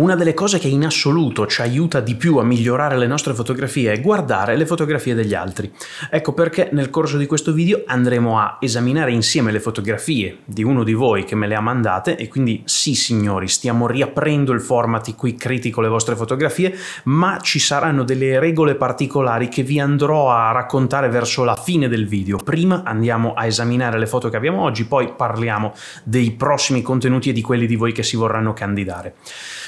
Una delle cose che in assoluto ci aiuta di più a migliorare le nostre fotografie è guardare le fotografie degli altri. Ecco perché nel corso di questo video andremo a esaminare insieme le fotografie di uno di voi che me le ha mandate e quindi sì signori, stiamo riaprendo il format in cui critico le vostre fotografie, ma ci saranno delle regole particolari che vi andrò a raccontare verso la fine del video. Prima andiamo a esaminare le foto che abbiamo oggi, poi parliamo dei prossimi contenuti e di quelli di voi che si vorranno candidare.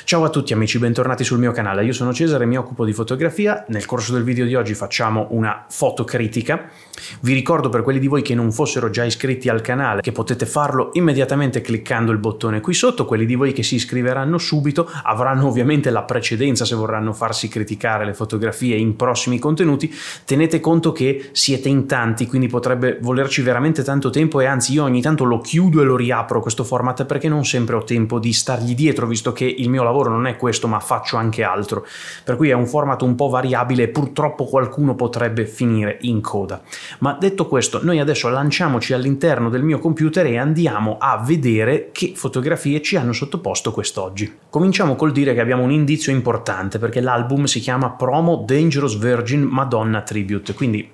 Ciao a tutti amici, bentornati sul mio canale. Io sono Cesare, mi occupo di fotografia. Nel corso del video di oggi facciamo una fotocritica. Vi ricordo per quelli di voi che non fossero già iscritti al canale che potete farlo immediatamente cliccando il bottone qui sotto. Quelli di voi che si iscriveranno subito avranno ovviamente la precedenza se vorranno farsi criticare le fotografie in prossimi contenuti. Tenete conto che siete in tanti, quindi potrebbe volerci veramente tanto tempo e anzi io ogni tanto lo chiudo e lo riapro questo format perché non sempre ho tempo di stargli dietro visto che il mio lavoro lavoro non è questo, ma faccio anche altro. Per cui è un format un po' variabile e purtroppo qualcuno potrebbe finire in coda. Ma detto questo, noi adesso lanciamoci all'interno del mio computer e andiamo a vedere che fotografie ci hanno sottoposto quest'oggi. Cominciamo col dire che abbiamo un indizio importante perché l'album si chiama Promo Dangerous Virgin Madonna Tribute, quindi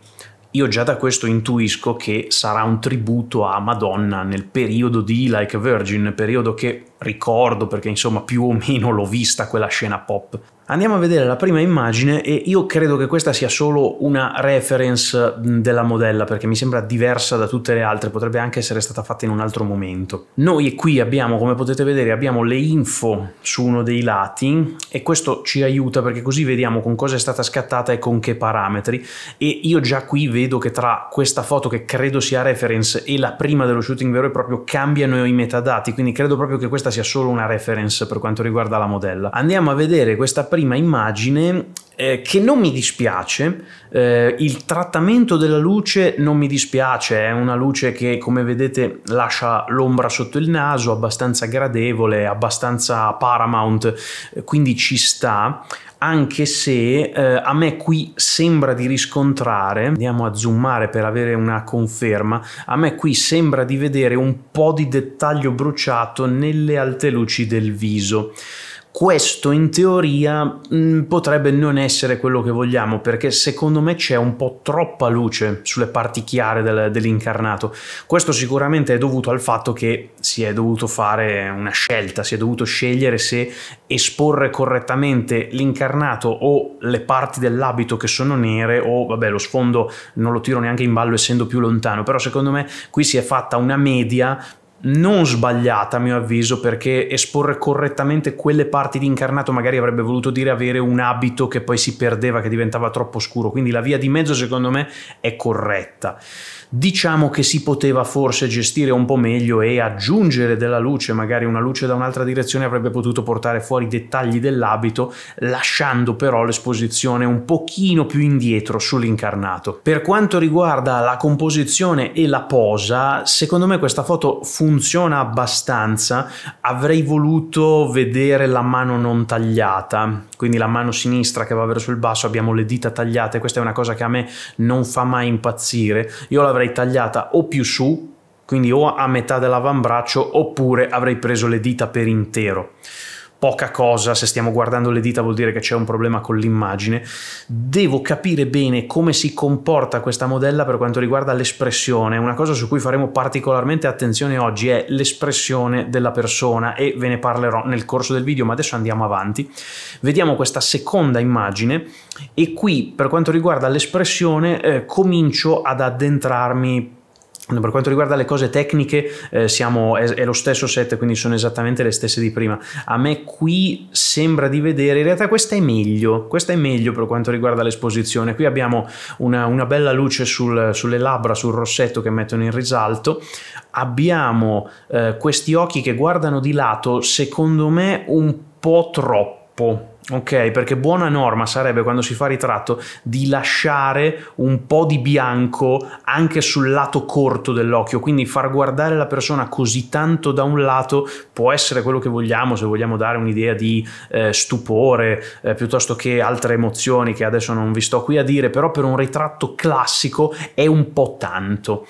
io già da questo intuisco che sarà un tributo a Madonna nel periodo di Like a Virgin, periodo che ricordo perché insomma più o meno l'ho vista quella scena pop. Andiamo a vedere la prima immagine e io credo che questa sia solo una reference della modella perché mi sembra diversa da tutte le altre, potrebbe anche essere stata fatta in un altro momento. Noi qui abbiamo, come potete vedere, abbiamo le info su uno dei lati e questo ci aiuta perché così vediamo con cosa è stata scattata e con che parametri e io già qui vedo che tra questa foto che credo sia reference e la prima dello shooting vero e proprio cambiano i metadati, quindi credo proprio che questa sia solo una reference per quanto riguarda la modella. Andiamo a vedere questa prima prima immagine eh, che non mi dispiace, eh, il trattamento della luce non mi dispiace, è una luce che come vedete lascia l'ombra sotto il naso, abbastanza gradevole, abbastanza paramount, eh, quindi ci sta, anche se eh, a me qui sembra di riscontrare, andiamo a zoomare per avere una conferma, a me qui sembra di vedere un po' di dettaglio bruciato nelle alte luci del viso. Questo in teoria mh, mm, potrebbe non essere quello che vogliamo perché secondo me c'è un po' troppa luce sulle parti chiare del, dell'incarnato. Questo sicuramente è dovuto al fatto che si è dovuto fare una scelta, si è dovuto scegliere se esporre correttamente l'incarnato o le parti dell'abito che sono nere o vabbè lo sfondo non lo tiro neanche in ballo essendo più lontano, però secondo me qui si è fatta una media non sbagliata a mio avviso perché esporre correttamente quelle parti di incarnato magari avrebbe voluto dire avere un abito che poi si perdeva che diventava troppo scuro quindi la via di mezzo secondo me è corretta diciamo che si poteva forse gestire un po' meglio e aggiungere della luce, magari una luce da un'altra direzione avrebbe potuto portare fuori i dettagli dell'abito, lasciando però l'esposizione un pochino più indietro sull'incarnato. Per quanto riguarda la composizione e la posa, secondo me questa foto funziona abbastanza, avrei voluto vedere la mano non tagliata, quindi la mano sinistra che va verso il basso, abbiamo le dita tagliate, questa è una cosa che a me non fa mai impazzire, io l'avrei l'avrei tagliata o più su, quindi o a metà dell'avambraccio, oppure avrei preso le dita per intero poca cosa, se stiamo guardando le dita vuol dire che c'è un problema con l'immagine, devo capire bene come si comporta questa modella per quanto riguarda l'espressione. Una cosa su cui faremo particolarmente attenzione oggi è l'espressione della persona e ve ne parlerò nel corso del video, ma adesso andiamo avanti. Vediamo questa seconda immagine e qui per quanto riguarda l'espressione eh, comincio ad addentrarmi per quanto riguarda le cose tecniche, eh, siamo, è, è, lo stesso set, quindi sono esattamente le stesse di prima. A me qui sembra di vedere, in realtà questa è meglio, questa è meglio per quanto riguarda l'esposizione. Qui abbiamo una, una bella luce sul, sulle labbra, sul rossetto che mettono in risalto. Abbiamo eh, questi occhi che guardano di lato, secondo me un po' troppo Ok, perché buona norma sarebbe quando si fa ritratto di lasciare un po' di bianco anche sul lato corto dell'occhio, quindi far guardare la persona così tanto da un lato può essere quello che vogliamo, se vogliamo dare un'idea di eh, stupore eh, piuttosto che altre emozioni che adesso non vi sto qui a dire, però per un ritratto classico è un po' tanto.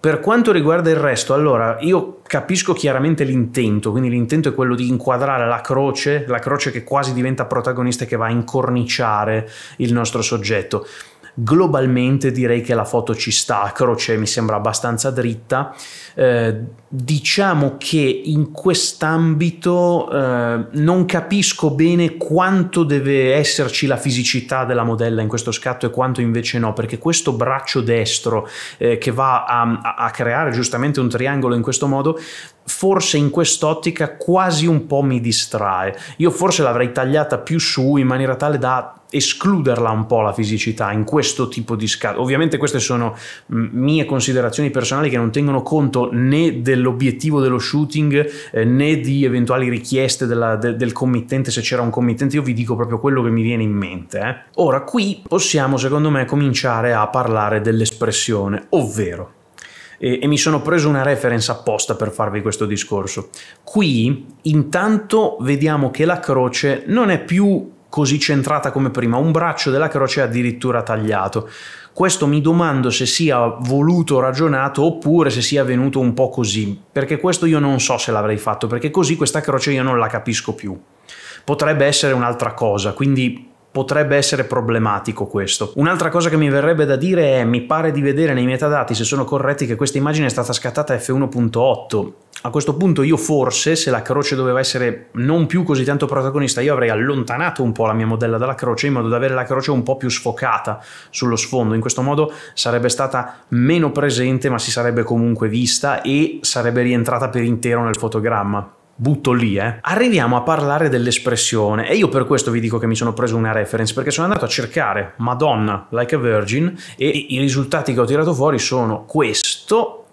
Per quanto riguarda il resto, allora io capisco chiaramente l'intento, quindi l'intento è quello di inquadrare la croce, la croce che quasi diventa protagonista e che va a incorniciare il nostro soggetto. Globalmente direi che la foto ci sta, la croce mi sembra abbastanza dritta. Eh, diciamo che in quest'ambito eh, non capisco bene quanto deve esserci la fisicità della modella in questo scatto e quanto invece no, perché questo braccio destro eh, che va a, a creare giustamente un triangolo in questo modo forse in quest'ottica quasi un po' mi distrae. Io forse l'avrei tagliata più su in maniera tale da escluderla un po' la fisicità in questo tipo di scatto. Ovviamente queste sono mm, mie considerazioni personali che non tengono conto né del dell'obiettivo dello shooting eh, né di eventuali richieste della, de, del committente, se c'era un committente, io vi dico proprio quello che mi viene in mente. Eh. Ora qui possiamo secondo me cominciare a parlare dell'espressione, ovvero e, mi sono preso una reference apposta per farvi questo discorso. Qui intanto vediamo che la croce non è più così centrata come prima, un braccio della croce è addirittura tagliato. Questo mi domando se sia voluto ragionato oppure se sia venuto un po' così, perché questo io non so se l'avrei fatto, perché così questa croce io non la capisco più. Potrebbe essere un'altra cosa, quindi potrebbe essere problematico questo. Un'altra cosa che mi verrebbe da dire è mi pare di vedere nei metadati, se sono corretti, che questa immagine è stata scattata f1.8. A questo punto io forse, se la croce doveva essere non più così tanto protagonista, io avrei allontanato un po' la mia modella dalla croce in modo da avere la croce un po' più sfocata sullo sfondo. In questo modo sarebbe stata meno presente ma si sarebbe comunque vista e sarebbe rientrata per intero nel fotogramma butto lì, eh. Arriviamo a parlare dell'espressione e io per questo vi dico che mi sono preso una reference perché sono andato a cercare Madonna like a virgin e i risultati che ho tirato fuori sono questo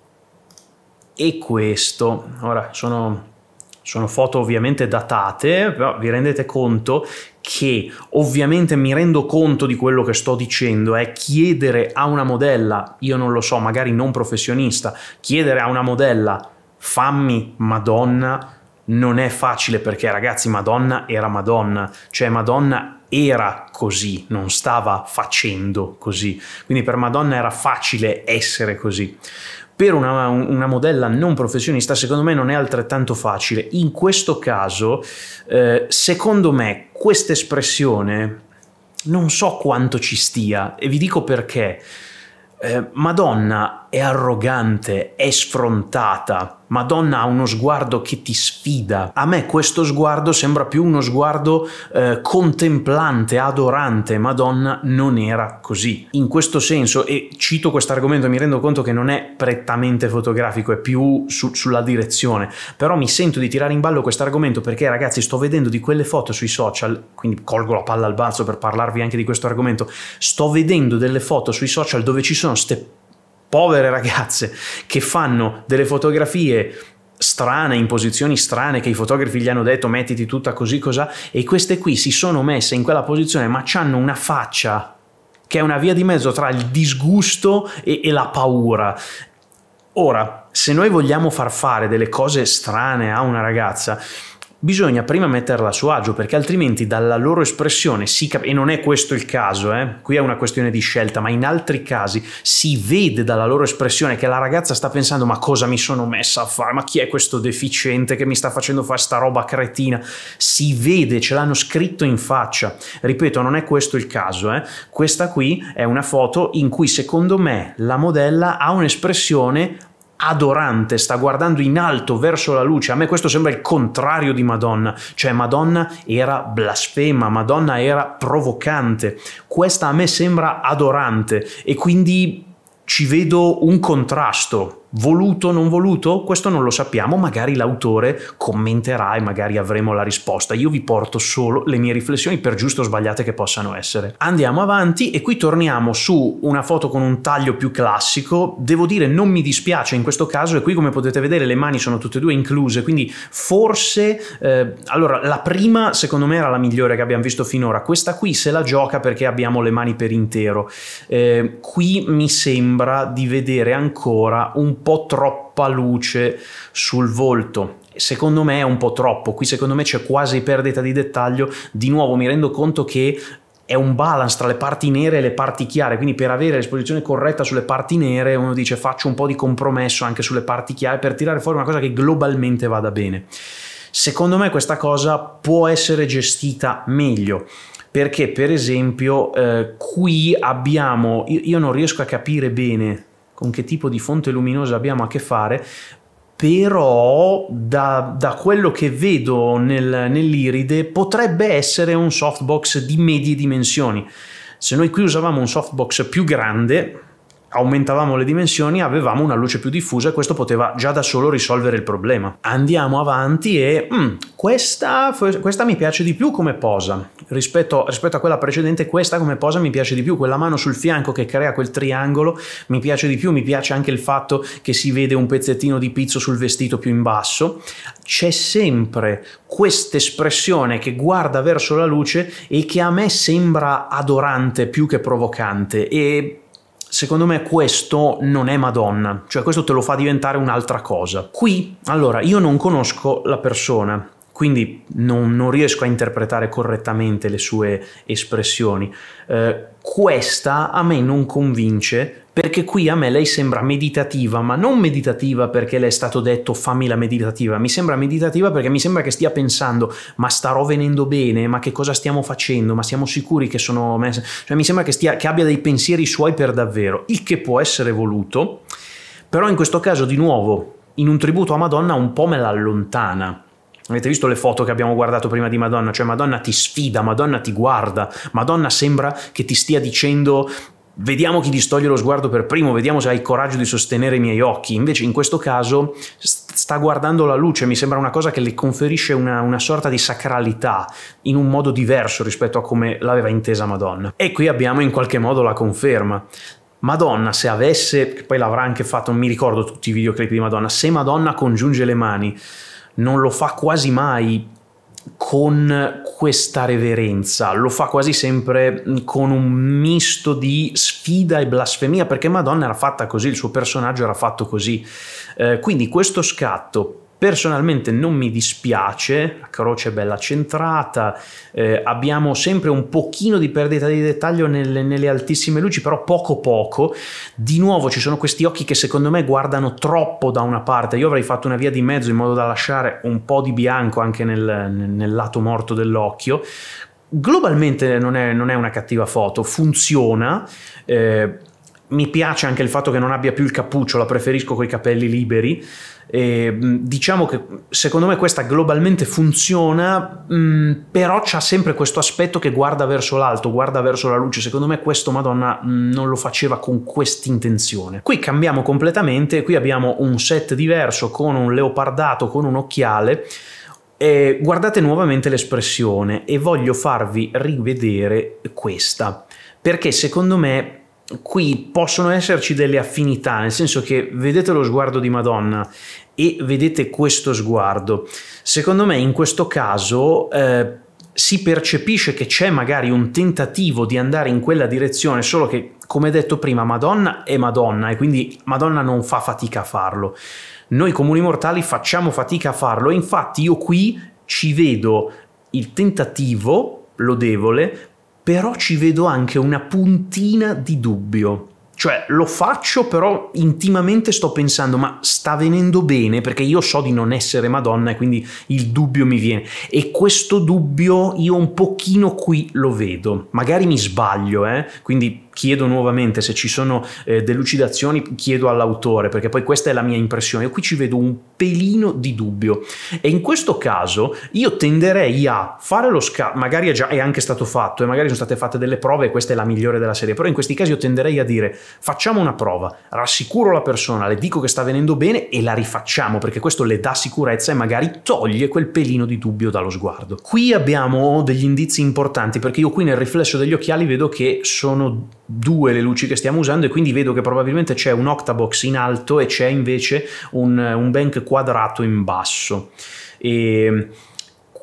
e questo. Ora sono sono foto ovviamente datate, però vi rendete conto che ovviamente mi rendo conto di quello che sto dicendo, è eh? chiedere a una modella, io non lo so, magari non professionista, chiedere a una modella fammi Madonna non è facile perché ragazzi Madonna era Madonna, cioè Madonna era così, non stava facendo così, quindi per Madonna era facile essere così. Per una, una modella non professionista secondo me non è altrettanto facile. In questo caso, eh, secondo me, questa espressione non so quanto ci stia e vi dico perché. Eh, Madonna è arrogante, è sfrontata, Madonna ha uno sguardo che ti sfida. A me questo sguardo sembra più uno sguardo eh, contemplante, adorante. Madonna non era così. In questo senso, e cito questo argomento, mi rendo conto che non è prettamente fotografico, è più su, sulla direzione, però mi sento di tirare in ballo questo argomento perché ragazzi sto vedendo di quelle foto sui social, quindi colgo la palla al balzo per parlarvi anche di questo argomento, sto vedendo delle foto sui social dove ci sono ste povere ragazze che fanno delle fotografie strane, in posizioni strane che i fotografi gli hanno detto mettiti tutta così cos'ha e queste qui si sono messe in quella posizione ma hanno una faccia che è una via di mezzo tra il disgusto e, e la paura. Ora, se noi vogliamo far fare delle cose strane a una ragazza, bisogna prima metterla a suo agio perché altrimenti dalla loro espressione si capisce, e non è questo il caso, eh? qui è una questione di scelta, ma in altri casi si vede dalla loro espressione che la ragazza sta pensando ma cosa mi sono messa a fare, ma chi è questo deficiente che mi sta facendo fare sta roba cretina, si vede, ce l'hanno scritto in faccia, ripeto non è questo il caso, eh? questa qui è una foto in cui secondo me la modella ha un'espressione adorante, sta guardando in alto verso la luce. A me questo sembra il contrario di Madonna, cioè Madonna era blasfema, Madonna era provocante. Questa a me sembra adorante e quindi ci vedo un contrasto Voluto o non voluto? Questo non lo sappiamo, magari l'autore commenterà e magari avremo la risposta. Io vi porto solo le mie riflessioni per giusto o sbagliate che possano essere. Andiamo avanti e qui torniamo su una foto con un taglio più classico. Devo dire non mi dispiace in questo caso e qui come potete vedere le mani sono tutte e due incluse, quindi forse... Eh, allora la prima secondo me era la migliore che abbiamo visto finora, questa qui se la gioca perché abbiamo le mani per intero. Eh, qui mi sembra di vedere ancora un po' troppa luce sul volto. Secondo me è un po' troppo, qui secondo me c'è quasi perdita di dettaglio, di nuovo mi rendo conto che è un balance tra le parti nere e le parti chiare, quindi per avere l'esposizione corretta sulle parti nere uno dice faccio un po' di compromesso anche sulle parti chiare per tirare fuori una cosa che globalmente vada bene. Secondo me questa cosa può essere gestita meglio perché per esempio eh, qui abbiamo, io, io non riesco a capire bene con che tipo di fonte luminosa abbiamo a che fare, però da, da, quello che vedo nel, nell'iride potrebbe essere un softbox di medie dimensioni. Se noi qui usavamo un softbox più grande, aumentavamo le dimensioni, avevamo una luce più diffusa e questo poteva già da solo risolvere il problema. Andiamo avanti e mm, questa, questa, mi piace di più come posa, rispetto, rispetto, a quella precedente questa come posa mi piace di più, quella mano sul fianco che crea quel triangolo mi piace di più, mi piace anche il fatto che si vede un pezzettino di pizzo sul vestito più in basso, c'è sempre questa espressione che guarda verso la luce e che a me sembra adorante più che provocante e secondo me questo non è Madonna, cioè questo te lo fa diventare un'altra cosa. Qui, allora, io non conosco la persona, quindi non, non, riesco a interpretare correttamente le sue espressioni. Eh, questa a me non convince perché qui a me lei sembra meditativa, ma non meditativa perché le è stato detto fammi la meditativa, mi sembra meditativa perché mi sembra che stia pensando ma starò venendo bene, ma che cosa stiamo facendo, ma siamo sicuri che sono... Messa? Cioè, mi sembra che, stia, che abbia dei pensieri suoi per davvero, il che può essere voluto, però in questo caso di nuovo in un tributo a Madonna un po' me l'allontana Avete visto le foto che abbiamo guardato prima di Madonna? Cioè Madonna ti sfida, Madonna ti guarda, Madonna sembra che ti stia dicendo vediamo chi distoglie lo sguardo per primo, vediamo se hai il coraggio di sostenere i miei occhi. Invece in questo caso sta guardando la luce, mi sembra una cosa che le conferisce una, una sorta di sacralità in un modo diverso rispetto a come l'aveva intesa Madonna. E qui abbiamo in qualche modo la conferma. Madonna, se avesse, poi l'avrà anche fatto, non mi ricordo tutti i videoclip di Madonna, se Madonna congiunge le mani non lo fa quasi mai con questa reverenza, lo fa quasi sempre mm, con un misto di sfida e blasfemia, perché Madonna era fatta così, il suo personaggio era fatto così. Eh, quindi questo scatto Personalmente non mi dispiace, la croce è bella centrata, eh, abbiamo sempre un pochino di perdita di dettaglio nelle, nelle, altissime luci, però poco poco. Di nuovo ci sono questi occhi che secondo me guardano troppo da una parte, io avrei fatto una via di mezzo in modo da lasciare un po' di bianco anche nel, nel lato morto dell'occhio. Globalmente non è, non è, una cattiva foto, funziona. Eh, mi piace anche il fatto che non abbia più il cappuccio, la preferisco con i capelli liberi. E, diciamo che secondo me questa globalmente funziona, mh, però c'ha sempre questo aspetto che guarda verso l'alto, guarda verso la luce. Secondo me questo Madonna mh, non lo faceva con quest'intenzione. Qui cambiamo completamente, qui abbiamo un set diverso con un leopardato, con un occhiale. E guardate nuovamente l'espressione e voglio farvi rivedere questa, perché secondo me qui possono esserci delle affinità, nel senso che vedete lo sguardo di Madonna e vedete questo sguardo. Secondo me in questo caso eh, si percepisce che c'è magari un tentativo di andare in quella direzione, solo che come detto prima Madonna è Madonna e quindi Madonna non fa fatica a farlo. Noi comuni mortali facciamo fatica a farlo, infatti io qui ci vedo il tentativo lodevole però ci vedo anche una puntina di dubbio. Cioè lo faccio, però intimamente sto pensando, ma sta venendo bene perché io so di non essere Madonna e quindi il dubbio mi viene. E questo dubbio io un pochino qui lo vedo. Magari mi sbaglio, eh? quindi chiedo nuovamente se ci sono eh, delucidazioni, chiedo all'autore, perché poi questa è la mia impressione. Io qui ci vedo un pelino di dubbio. E in questo caso io tenderei a fare lo scambio, magari è, già, è anche stato fatto, e magari sono state fatte delle prove e questa è la migliore della serie, però in questi casi io tenderei a dire facciamo una prova, rassicuro la persona, le dico che sta venendo bene e la rifacciamo, perché questo le dà sicurezza e magari toglie quel pelino di dubbio dallo sguardo. Qui abbiamo degli indizi importanti, perché io qui nel riflesso degli occhiali vedo che sono due le luci che stiamo usando e quindi vedo che probabilmente c'è un octabox in alto e c'è invece un, un bank quadrato in basso. E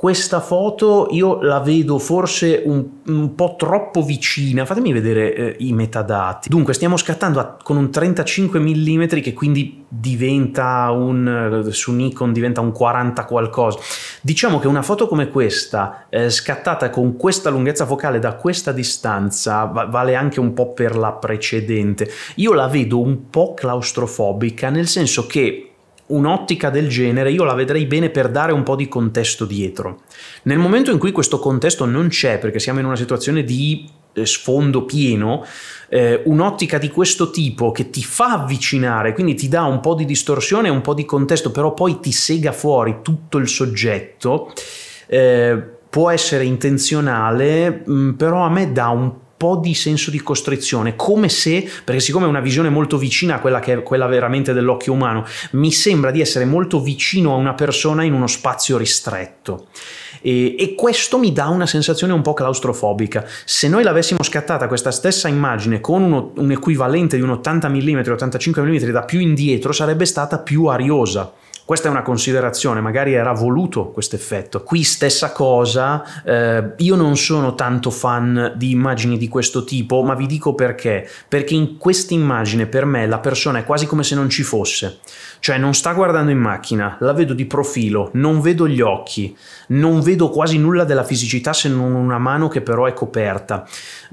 questa foto io la vedo forse un, un po' troppo vicina. Fatemi vedere eh, i metadati. Dunque, stiamo scattando a, con un 35 mm che quindi diventa un eh, su Nikon diventa un 40 qualcosa. Diciamo che una foto come questa, eh, scattata con questa lunghezza focale da questa distanza, va, vale anche un po' per la precedente. Io la vedo un po' claustrofobica, nel senso che un'ottica del genere io la vedrei bene per dare un po' di contesto dietro. Nel momento in cui questo contesto non c'è, perché siamo in una situazione di eh, sfondo pieno, eh, un'ottica di questo tipo che ti fa avvicinare, quindi ti dà un po' di distorsione, un po' di contesto, però poi ti sega fuori tutto il soggetto, eh, può essere intenzionale, mm, però a me dà un po' di senso di costrizione, come se, perché siccome è una visione molto vicina a quella che è quella veramente dell'occhio umano, mi sembra di essere molto vicino a una persona in uno spazio ristretto. E, e questo mi dà una sensazione un po' claustrofobica. Se noi l'avessimo scattata questa stessa immagine con uno, un equivalente di un 80 mm, 85 mm da più indietro, sarebbe stata più ariosa questa è una considerazione, magari era voluto questo effetto. Qui stessa cosa, eh, io non sono tanto fan di immagini di questo tipo, ma vi dico perché. Perché in questa immagine per me la persona è quasi come se non ci fosse. Cioè non sta guardando in macchina, la vedo di profilo, non vedo gli occhi, non vedo quasi nulla della fisicità se non una mano che però è coperta.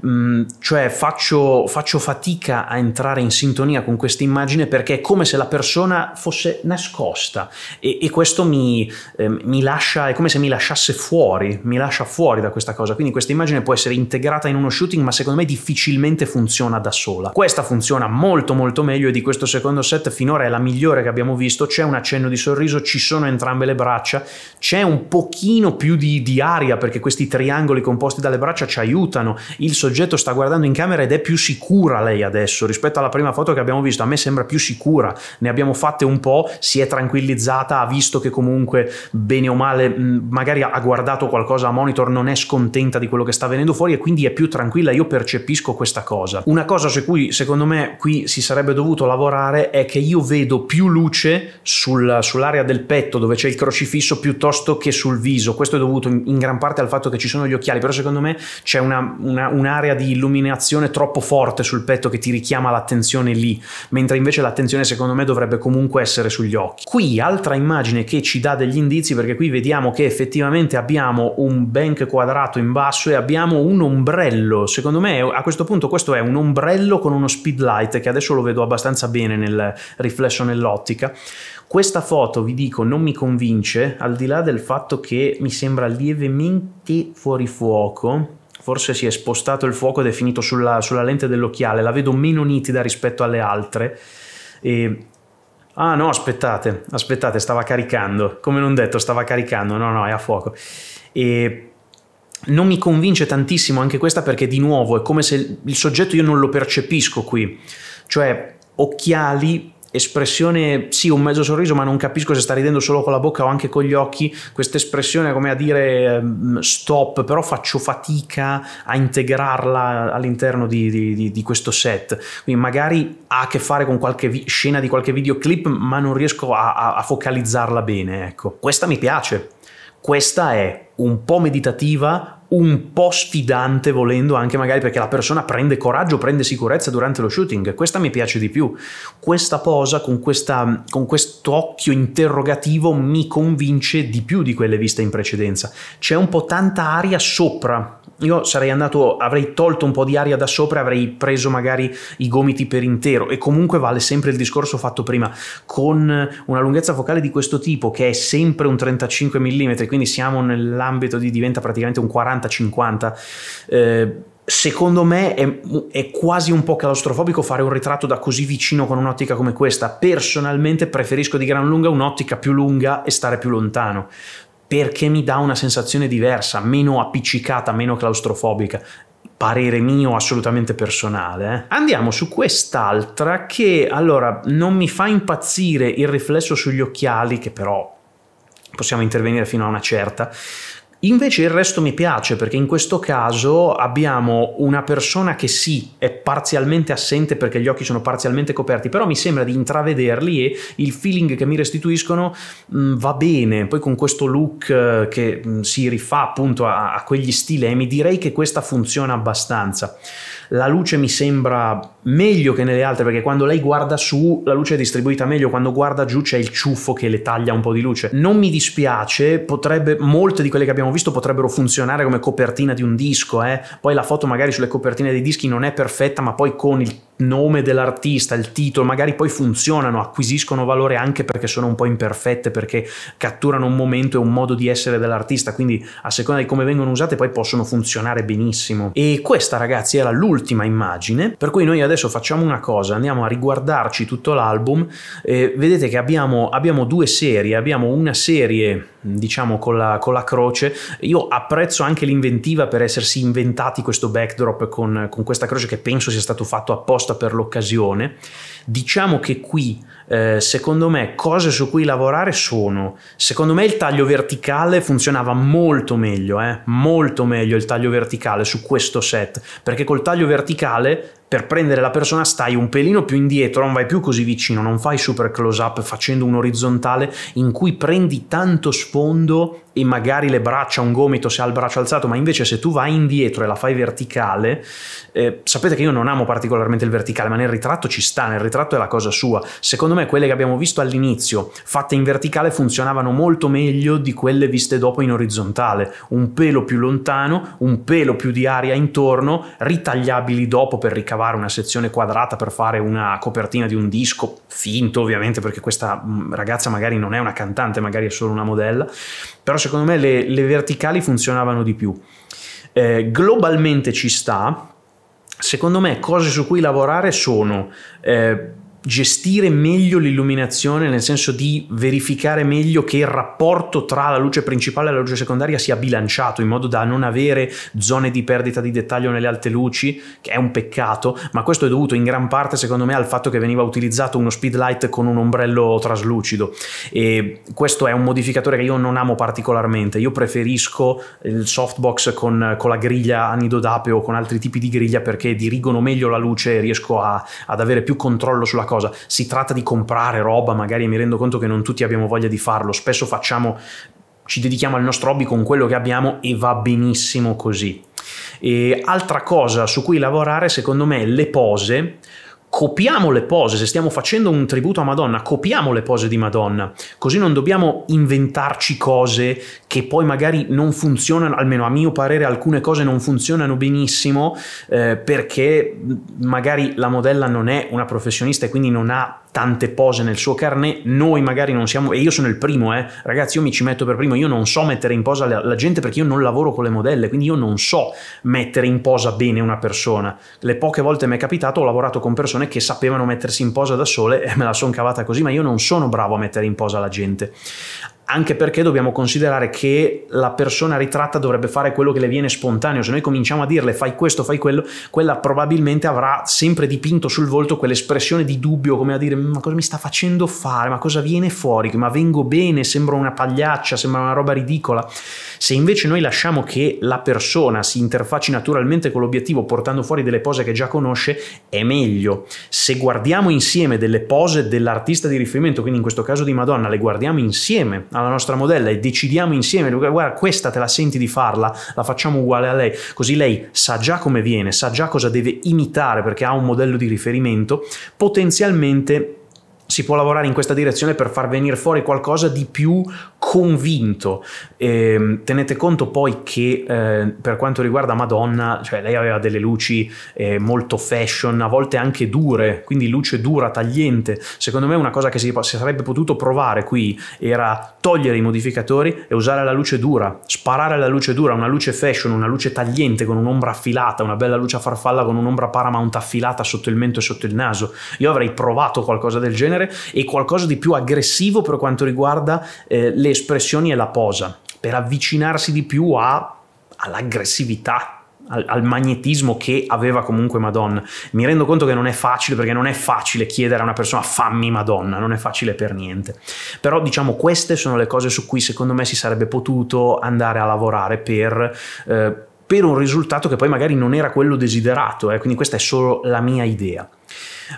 Mm, cioè faccio, faccio fatica a entrare in sintonia con questa immagine perché è come se la persona fosse nascosta cosa e, e questo mi, eh, mi, lascia, è come se mi lasciasse fuori, mi lascia fuori da questa cosa, quindi questa immagine può essere integrata in uno shooting ma secondo me difficilmente funziona da sola. Questa funziona molto molto meglio e di questo secondo set finora è la migliore che abbiamo visto, c'è un accenno di sorriso, ci sono entrambe le braccia, c'è un pochino più di, di aria perché questi triangoli composti dalle braccia ci aiutano, il soggetto sta guardando in camera ed è più sicura lei adesso rispetto alla prima foto che abbiamo visto, a me sembra più sicura, ne abbiamo fatte un po', si è tranquillizzata utilizzata, ha visto che comunque bene o male magari ha guardato qualcosa a monitor, non è scontenta di quello che sta venendo fuori e quindi è più tranquilla, io percepisco questa cosa. Una cosa su cui secondo me qui si sarebbe dovuto lavorare è che io vedo più luce sul, sull'area del petto dove c'è il crocifisso piuttosto che sul viso, questo è dovuto in, in, gran parte al fatto che ci sono gli occhiali, però secondo me c'è una, una, un'area di illuminazione troppo forte sul petto che ti richiama l'attenzione lì, mentre invece l'attenzione secondo me dovrebbe comunque essere sugli occhi. Qui altra immagine che ci dà degli indizi perché qui vediamo che effettivamente abbiamo un bank quadrato in basso e abbiamo un ombrello. Secondo me a questo punto questo è un ombrello con uno speed light che adesso lo vedo abbastanza bene nel riflesso nell'ottica. Questa foto, vi dico, non mi convince, al di là del fatto che mi sembra lievemente fuori fuoco, forse si è spostato il fuoco ed è finito sulla, sulla lente dell'occhiale, la vedo meno nitida rispetto alle altre. E Ah no, aspettate, aspettate, stava caricando, come non detto, stava caricando, no, no, è a fuoco. E non mi convince tantissimo anche questa perché di nuovo è come se il soggetto io non lo percepisco qui, cioè occhiali espressione, sì, un mezzo sorriso, ma non capisco se sta ridendo solo con la bocca o anche con gli occhi, questa espressione come a dire ehm, stop, però faccio fatica a integrarla all'interno di, di, di questo set. Quindi magari ha a che fare con qualche vi- scena di qualche videoclip, ma non riesco a, a, a focalizzarla bene. Ecco, questa mi piace. Questa è un po' meditativa, un po' sfidante volendo anche magari perché la persona prende coraggio, prende sicurezza durante lo shooting. Questa mi piace di più. Questa posa con, questa, con questo occhio interrogativo mi convince di più di quelle viste in precedenza. C'è un po' tanta aria sopra io sarei andato, avrei tolto un po' di aria da sopra, avrei preso magari i gomiti per intero e comunque vale sempre il discorso fatto prima, con una lunghezza focale di questo tipo che è sempre un 35 mm, quindi siamo nell'ambito di diventa praticamente un 40-50, eh, secondo me è, è, quasi un po' claustrofobico fare un ritratto da così vicino con un'ottica come questa. Personalmente preferisco di gran lunga un'ottica più lunga e stare più lontano perché mi dà una sensazione diversa, meno appiccicata, meno claustrofobica parere mio assolutamente personale. Eh. Andiamo su quest'altra che allora non mi fa impazzire il riflesso sugli occhiali che però possiamo intervenire fino a una certa Invece il resto mi piace perché in questo caso abbiamo una persona che sì, è parzialmente assente perché gli occhi sono parzialmente coperti, però mi sembra di intravederli e il feeling che mi restituiscono mh, mm, va bene. Poi con questo look eh, che mh, mm, si rifà appunto a, a quegli stilemi, eh, direi che questa funziona abbastanza. La luce mi sembra meglio che nelle altre perché quando lei guarda su la luce è distribuita meglio, quando guarda giù c'è il ciuffo che le taglia un po' di luce. Non mi dispiace, potrebbe molte di quelle che abbiamo visto potrebbero funzionare come copertina di un disco, eh? poi la foto magari sulle copertine dei dischi non è perfetta, ma poi con il nome dell'artista, il titolo, magari poi funzionano, acquisiscono valore anche perché sono un po' imperfette, perché catturano un momento e un modo di essere dell'artista, quindi a seconda di come vengono usate poi possono funzionare benissimo. E questa ragazzi era l'ultima immagine, per cui noi adesso facciamo una cosa, andiamo a riguardarci tutto l'album, eh, vedete che abbiamo, abbiamo due serie, abbiamo una serie diciamo con la, con la, croce. Io apprezzo anche l'inventiva per essersi inventati questo backdrop con, con questa croce che penso sia stato fatto apposta per l'occasione. Diciamo che qui eh, secondo me cose su cui lavorare sono, secondo me il taglio verticale funzionava molto meglio, eh, molto meglio il taglio verticale su questo set, perché col taglio verticale per prendere la persona stai un pelino più indietro, non vai più così vicino, non fai super close up facendo un orizzontale in cui prendi tanto sfondo e magari le braccia, un gomito se ha il braccio alzato, ma invece se tu vai indietro e la fai verticale, eh, sapete che io non amo particolarmente il verticale, ma nel ritratto ci sta, nel ritratto è la cosa sua. Secondo secondo me quelle che abbiamo visto all'inizio, fatte in verticale, funzionavano molto meglio di quelle viste dopo in orizzontale. Un pelo più lontano, un pelo più di aria intorno, ritagliabili dopo per ricavare una sezione quadrata per fare una copertina di un disco, finto ovviamente perché questa mm, ragazza magari non è una cantante, magari è solo una modella, però secondo me le, le verticali funzionavano di più. Eh, globalmente ci sta, secondo me cose su cui lavorare sono... Eh, gestire meglio l'illuminazione, nel senso di verificare meglio che il rapporto tra la luce principale e la luce secondaria sia bilanciato, in modo da non avere zone di perdita di dettaglio nelle alte luci, che è un peccato, ma questo è dovuto in gran parte, secondo me, al fatto che veniva utilizzato uno speed light con un ombrello traslucido. E questo è un modificatore che io non amo particolarmente. Io preferisco il softbox con, con la griglia d'ape o con altri tipi di griglia perché dirigono meglio la luce e riesco a, ad avere più controllo sulla qualcosa, si tratta di comprare roba, magari mi rendo conto che non tutti abbiamo voglia di farlo, spesso facciamo, ci dedichiamo al nostro hobby con quello che abbiamo e va benissimo così. E altra cosa su cui lavorare secondo me è le pose copiamo le pose, se stiamo facendo un tributo a Madonna, copiamo le pose di Madonna, così non dobbiamo inventarci cose che poi magari non funzionano, almeno a mio parere alcune cose non funzionano benissimo eh, perché magari la modella non è una professionista e quindi non ha tante pose nel suo carnet, noi magari non siamo, e io sono il primo, eh, ragazzi io mi ci metto per primo, io non so mettere in posa la, la, gente perché io non lavoro con le modelle, quindi io non so mettere in posa bene una persona. Le poche volte mi è capitato ho lavorato con persone che sapevano mettersi in posa da sole e me la sono cavata così, ma io non sono bravo a mettere in posa la gente anche perché dobbiamo considerare che la persona ritratta dovrebbe fare quello che le viene spontaneo, se noi cominciamo a dirle fai questo, fai quello, quella probabilmente avrà sempre dipinto sul volto quell'espressione di dubbio, come a dire ma cosa mi sta facendo fare, ma cosa viene fuori, ma vengo bene, sembra una pagliaccia, sembra una roba ridicola. Se invece noi lasciamo che la persona si interfacci naturalmente con l'obiettivo portando fuori delle pose che già conosce, è meglio. Se guardiamo insieme delle pose dell'artista di riferimento, quindi in questo caso di Madonna, le guardiamo insieme alla nostra modella e decidiamo insieme, guarda questa te la senti di farla, la facciamo uguale a lei, così lei sa già come viene, sa già cosa deve imitare perché ha un modello di riferimento, potenzialmente si può lavorare in questa direzione per far venire fuori qualcosa di più convinto. Eh, tenete conto poi che eh, per quanto riguarda Madonna, cioè lei aveva delle luci eh, molto fashion, a volte anche dure, quindi luce dura, tagliente. Secondo me una cosa che si, si sarebbe potuto provare qui era togliere i modificatori e usare la luce dura, sparare la luce dura, una luce fashion, una luce tagliente con un'ombra affilata, una bella luce a farfalla con un'ombra paramount affilata sotto il mento e sotto il naso. Io avrei provato qualcosa del genere genere e qualcosa di più aggressivo per quanto riguarda eh, le espressioni e la posa, per avvicinarsi di più a, all'aggressività al, magnetismo che aveva comunque Madonna. Mi rendo conto che non è facile perché non è facile chiedere a una persona fammi Madonna, non è facile per niente. Però diciamo queste sono le cose su cui secondo me si sarebbe potuto andare a lavorare per... Eh, per un risultato che poi magari non era quello desiderato, eh? quindi questa è solo la mia idea.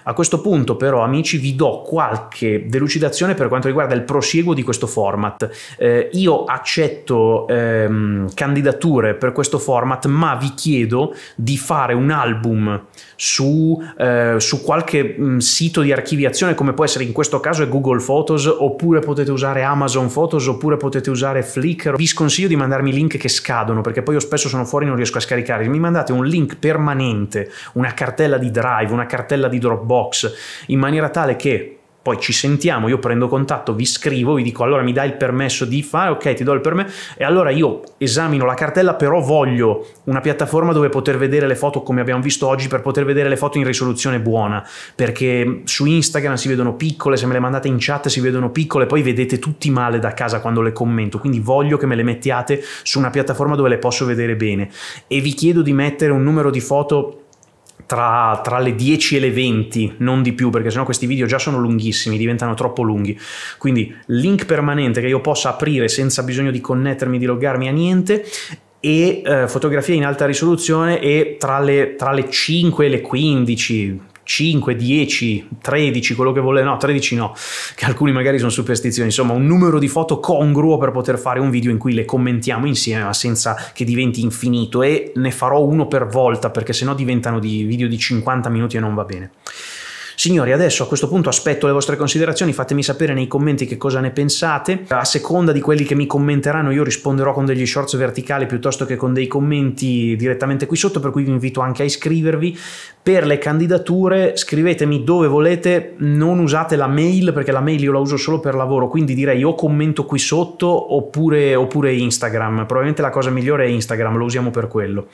A questo punto però amici vi do qualche delucidazione per quanto riguarda il prosieguo di questo format. Eh, io accetto ehm, candidature per questo format ma vi chiedo di fare un album su, eh, su qualche mh, mm, sito di archiviazione come può essere in questo caso è Google Photos oppure potete usare Amazon Photos oppure potete usare Flickr. Vi sconsiglio di mandarmi link che scadono perché poi io spesso sono fuori e non riesco a scaricare. Mi mandate un link permanente, una cartella di Drive, una cartella di Dropbox Dropbox, in maniera tale che poi ci sentiamo, io prendo contatto, vi scrivo, vi dico allora mi dai il permesso di fare, ok ti do il permesso e allora io esamino la cartella, però voglio una piattaforma dove poter vedere le foto come abbiamo visto oggi per poter vedere le foto in risoluzione buona, perché su Instagram si vedono piccole, se me le mandate in chat si vedono piccole, poi vedete tutti male da casa quando le commento, quindi voglio che me le mettiate su una piattaforma dove le posso vedere bene e vi chiedo di mettere un numero di foto tra, tra, le 10 e le 20, non di più, perché sennò questi video già sono lunghissimi, diventano troppo lunghi. Quindi link permanente che io possa aprire senza bisogno di connettermi, di loggarmi a niente e eh, fotografie in alta risoluzione e tra le, tra le 5 e le 15, 5, 10, 13, quello che vuole, no, 13 no, che alcuni magari sono superstizioni, insomma un numero di foto congruo per poter fare un video in cui le commentiamo insieme ma senza che diventi infinito e ne farò uno per volta perché sennò diventano di video di 50 minuti e non va bene. Signori, adesso a questo punto aspetto le vostre considerazioni, fatemi sapere nei commenti che cosa ne pensate. A seconda di quelli che mi commenteranno io risponderò con degli shorts verticali piuttosto che con dei commenti direttamente qui sotto, per cui vi invito anche a iscrivervi. Per le candidature scrivetemi dove volete, non usate la mail perché la mail io la uso solo per lavoro, quindi direi o commento qui sotto oppure, oppure Instagram. Probabilmente la cosa migliore è Instagram, lo usiamo per quello.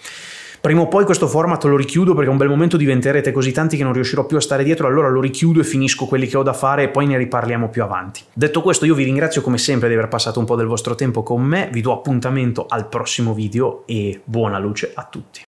Prima o poi questo format lo richiudo perché un bel momento diventerete così tanti che non riuscirò più a stare dietro, allora lo richiudo e finisco quelli che ho da fare e poi ne riparliamo più avanti. Detto questo io vi ringrazio come sempre di aver passato un po' del vostro tempo con me, vi do appuntamento al prossimo video e buona luce a tutti.